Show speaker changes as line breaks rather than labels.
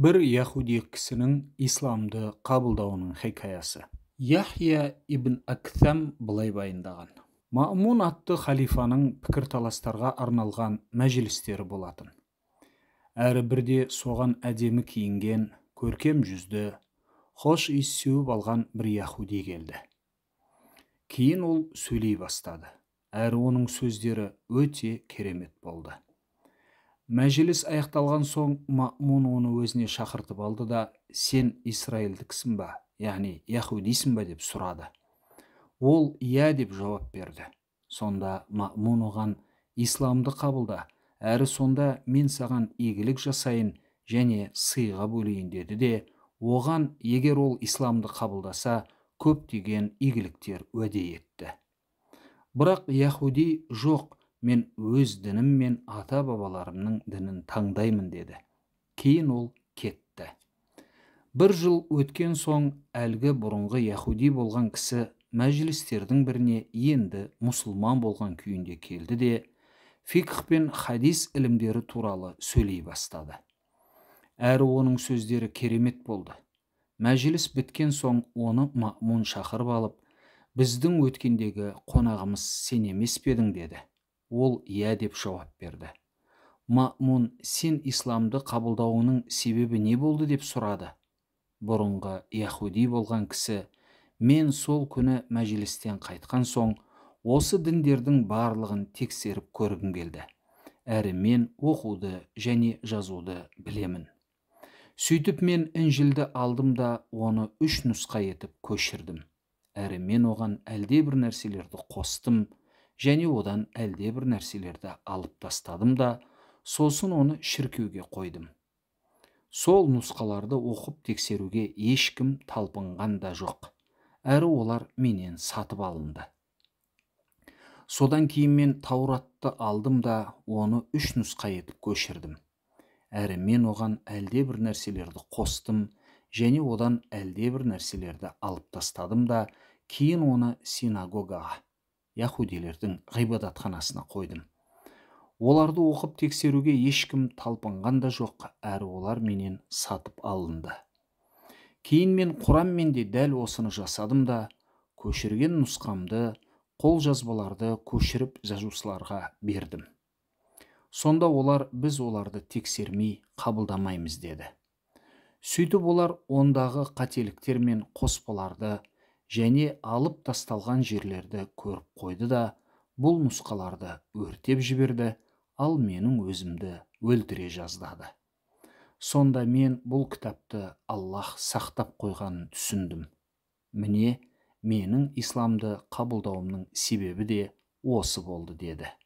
бір яхуди кісінің исламды қабылдауының хикаясы яхия ибн актам былай баяндаған мамун атты халифаның пікірталастарға арналған мәжілістері болатын әрі бірде соған әдемі киінген көркем жүзді хош иіс сеуіп алған бір яхуди келді кейін ол сөйлей бастады әрі оның сөздері өте керемет болды мәжіліс аяқталған соң мамун оны өзіне шақыртып алды да сен исраилдіксің ба яғни яхудисің ба деп сұрады ол иә деп жауап берді сонда мамун оған исламды қабылда әрі сонда мен саған игілік жасайын және сыйға бөлейін деді де оған егер ол исламды қабылдаса көптеген игіліктер уәде етті бірақ яхуди жоқ мен өз дінім мен ата бабаларымның дінін таңдаймын деді кейін ол кетті бір жыл өткен соң әлгі бұрынғы яхуди болған кісі мәжілістердің біріне енді мұсылман болған күйінде келді де фикх пен хадис ілімдері туралы сөйлей бастады әрі оның сөздері керемет болды мәжіліс біткен соң оны мамун шақырып алып біздің өткендегі қонағымыз сен емес пе едің деді ол иә деп жауап берді мамун сен исламды қабылдауыңның себебі не болды деп сұрады бұрынғы яхуди болған кісі мен сол күні мәжілістен қайтқан соң осы діндердің барлығын тексеріп көргім келді әрі мен оқуды және жазуды білемін сөйтіп мен інжілді алдым да оны үш нұсқа етіп көшірдім әрі мен оған әлдебір нәрселерді қостым және одан әлде бір нәрселерді алып тастадым да сосын оны шіркеуге қойдым сол нұсқаларды оқып тексеруге ешкім талпынған да жоқ әрі олар менен сатып алынды содан кейін мен тауратты алдым да оны үш нұсқа етіп көшірдім әрі мен оған әлде бір нәрселерді қостым және одан әлде бір нәрселерді алып тастадым да кейін оны синагогаға яхудилердің ғибадатханасына қойдым оларды оқып тексеруге ешкім талпынған да жоқ әрі олар менен сатып алынды кейін мен құранмен де дәл осыны жасадым да көшірген нұсқамды қол жазбаларды көшіріп жазушыларға бердім сонда олар біз оларды тексермей қабылдамаймыз деді сөйтіп олар ондағы қателіктер мен қоспаларды және алып тасталған жерлерді көріп қойды да бұл нұсқаларды өртеп жіберді ал менің өзімді өлтіре жаздады сонда мен бұл кітапты аллах сақтап қойғанын түсіндім міне менің исламды қабылдауымның себебі де осы болды деді